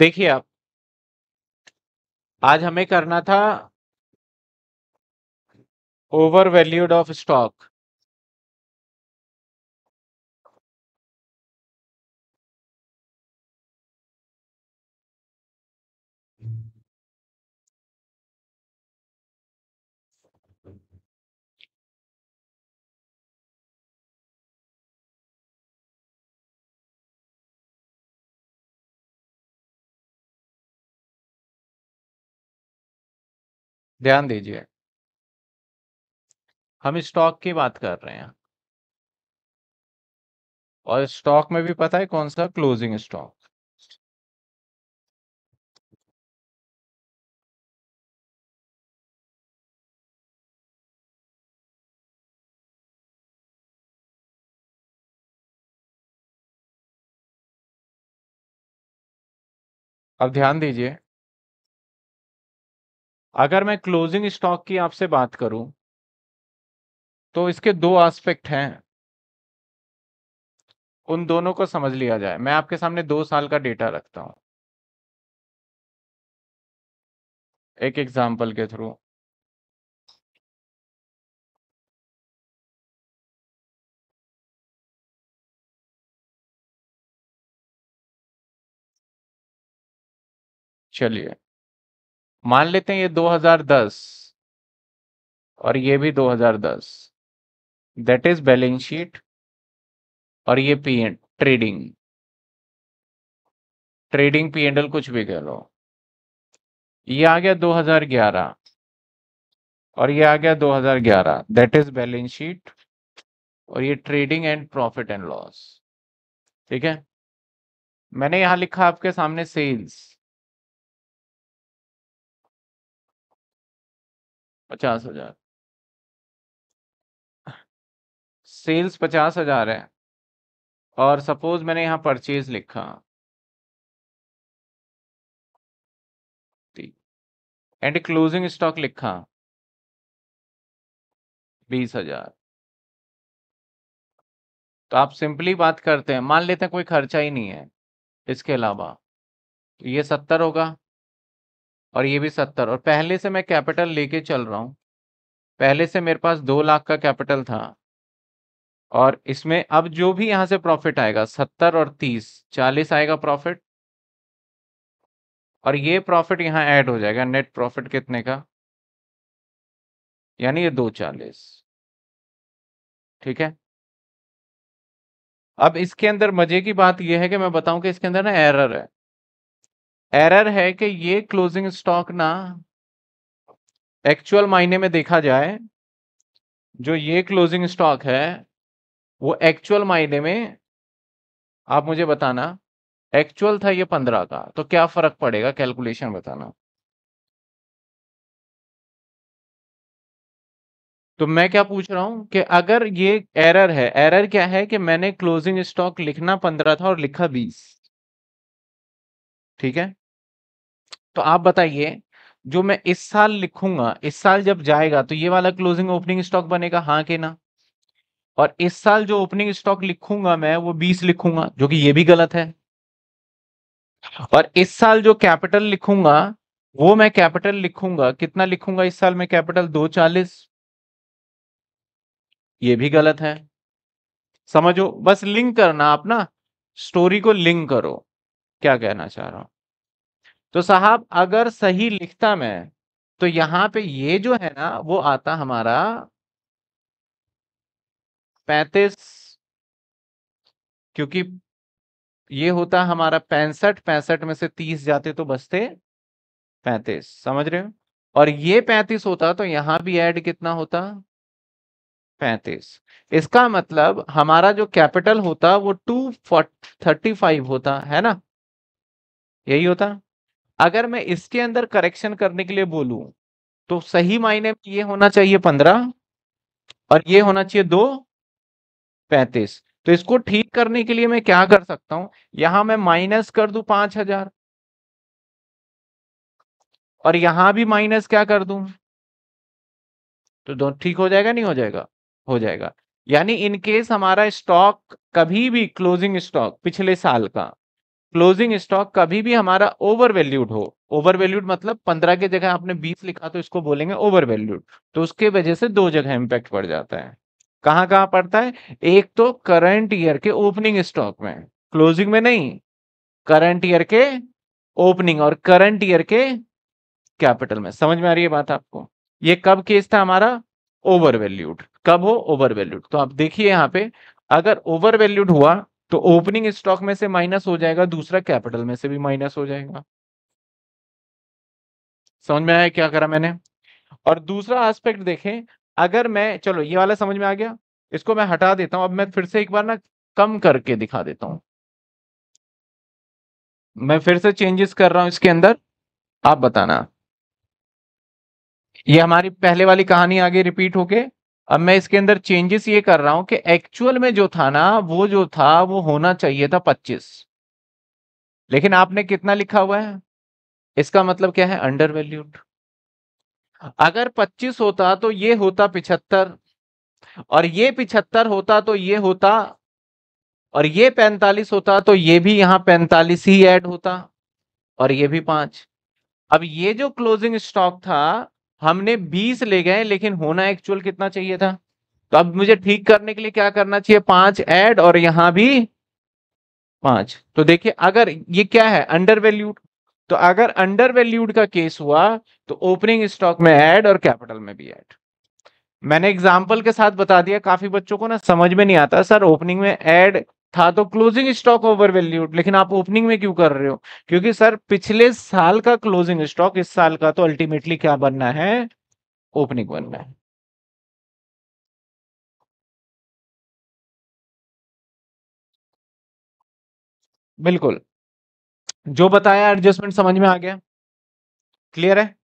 देखिए आप आज हमें करना था ओवर वैल्यूड ऑफ स्टॉक ध्यान दीजिए हम स्टॉक की बात कर रहे हैं और स्टॉक में भी पता है कौन सा क्लोजिंग स्टॉक अब ध्यान दीजिए अगर मैं क्लोजिंग स्टॉक की आपसे बात करूं तो इसके दो एस्पेक्ट हैं उन दोनों को समझ लिया जाए मैं आपके सामने दो साल का डेटा रखता हूं एक एग्जाम्पल के थ्रू चलिए मान लेते हैं ये 2010 और ये भी 2010 दैट इज बैलेंस शीट और ये P trading trading P and L कुछ भी कह लो ये आ गया 2011 और ये आ गया 2011 दैट इज बैलेंस शीट और ये trading and profit and loss ठीक है मैंने यहां लिखा आपके सामने सेल्स पचास हजार सेल्स पचास हजार है और सपोज मैंने यहाँ परचेज लिखा एंड क्लोजिंग स्टॉक लिखा बीस हजार तो आप सिंपली बात करते हैं मान लेते हैं कोई खर्चा ही नहीं है इसके अलावा तो ये सत्तर होगा और ये भी सत्तर और पहले से मैं कैपिटल लेके चल रहा हूँ पहले से मेरे पास दो लाख का कैपिटल था और इसमें अब जो भी यहाँ से प्रॉफिट आएगा सत्तर और तीस चालीस आएगा प्रॉफिट और ये प्रॉफिट यहाँ ऐड हो जाएगा नेट प्रॉफिट कितने का यानी ये दो चालीस ठीक है अब इसके अंदर मजे की बात यह है कि मैं बताऊं कि इसके अंदर ना एरर है एरर है कि ये क्लोजिंग स्टॉक ना एक्चुअल मायने में देखा जाए जो ये क्लोजिंग स्टॉक है वो एक्चुअल मायने में आप मुझे बताना एक्चुअल था ये पंद्रह का तो क्या फर्क पड़ेगा कैलकुलेशन बताना तो मैं क्या पूछ रहा हूं कि अगर ये एरर है एरर क्या है कि मैंने क्लोजिंग स्टॉक लिखना पंद्रह था और लिखा बीस ठीक है तो आप बताइए जो मैं इस साल लिखूंगा इस साल जब जाएगा तो ये वाला क्लोजिंग ओपनिंग स्टॉक बनेगा हाँ के ना और इस साल जो ओपनिंग स्टॉक लिखूंगा मैं वो बीस लिखूंगा जो कि ये भी गलत है और इस साल जो कैपिटल लिखूंगा वो मैं कैपिटल लिखूंगा कितना लिखूंगा इस साल में कैपिटल दो चालीस ये भी गलत है समझो बस लिंक करना आप ना स्टोरी को लिंक करो क्या कहना चाह रहा हूं तो साहब अगर सही लिखता मैं तो यहां पे ये जो है ना वो आता हमारा पैंतीस क्योंकि ये होता हमारा पैंसठ पैंसठ में से तीस जाते तो बचते पैंतीस समझ रहे हो और ये पैंतीस होता तो यहां भी ऐड कितना होता पैंतीस इसका मतलब हमारा जो कैपिटल होता वो टू फोर्ट थर्टी फाइव होता है ना यही होता अगर मैं इसके अंदर करेक्शन करने के लिए बोलूं तो सही मायने में ये होना चाहिए पंद्रह और ये होना चाहिए दो पैंतीस तो इसको ठीक करने के लिए मैं क्या कर सकता हूं यहां मैं माइनस कर दू पांच हजार और यहां भी माइनस क्या कर दू तो दो ठीक हो जाएगा नहीं हो जाएगा हो जाएगा यानी इनकेस हमारा स्टॉक कभी भी क्लोजिंग स्टॉक पिछले साल का क्लोजिंग स्टॉक कभी भी हमारा ओवर वैल्यूड हो ओवर वैल्यूड मतलब पंद्रह के जगह आपने बीस लिखा तो इसको बोलेंगे ओवर वैल्यूड तो उसके वजह से दो जगह इम्पैक्ट पड़ जाता है कहाँ कहाँ पड़ता है एक तो करंट ईयर के ओपनिंग स्टॉक में क्लोजिंग में नहीं करंट ईयर के ओपनिंग और करंट ईयर के कैपिटल में समझ में आ रही है बात आपको ये कब केस था हमारा ओवर वैल्यूड कब हो ओवर वैल्यूड तो आप देखिए यहाँ पे अगर ओवर वैल्यूड हुआ तो ओपनिंग स्टॉक में से माइनस हो जाएगा दूसरा कैपिटल में से भी माइनस हो जाएगा समझ में आया क्या करा मैंने और दूसरा एस्पेक्ट देखें अगर मैं चलो ये वाला समझ में आ गया इसको मैं हटा देता हूं अब मैं फिर से एक बार ना कम करके दिखा देता हूं मैं फिर से चेंजेस कर रहा हूं इसके अंदर आप बताना ये हमारी पहले वाली कहानी आगे रिपीट होके अब मैं इसके अंदर चेंजेस ये कर रहा हूं कि एक्चुअल में जो था ना वो जो था वो होना चाहिए था पच्चीस लेकिन आपने कितना लिखा हुआ है इसका मतलब क्या है अंडर वैल्यूड अगर 25 होता तो ये होता 75 और ये 75 होता तो ये होता और ये 45 होता तो ये भी यहाँ 45 ही ऐड होता और ये भी पांच अब ये जो क्लोजिंग स्टॉक था हमने 20 ले गए लेकिन होना एक्चुअल कितना चाहिए था तो अब मुझे ठीक करने के लिए क्या करना चाहिए पांच ऐड और यहां भी पांच तो देखिए अगर ये क्या है अंडर वैल्यूड तो अगर अंडर वैल्यूड का केस हुआ तो ओपनिंग स्टॉक में ऐड और कैपिटल में भी ऐड मैंने एग्जाम्पल के साथ बता दिया काफी बच्चों को ना समझ में नहीं आता सर ओपनिंग में एड था तो क्लोजिंग स्टॉक ओवर वैल्यूड लेकिन आप ओपनिंग में क्यों कर रहे हो क्योंकि सर पिछले साल का क्लोजिंग स्टॉक इस साल का तो अल्टीमेटली क्या बनना है ओपनिंग बनना है बिल्कुल जो बताया एडजस्टमेंट समझ में आ गया क्लियर है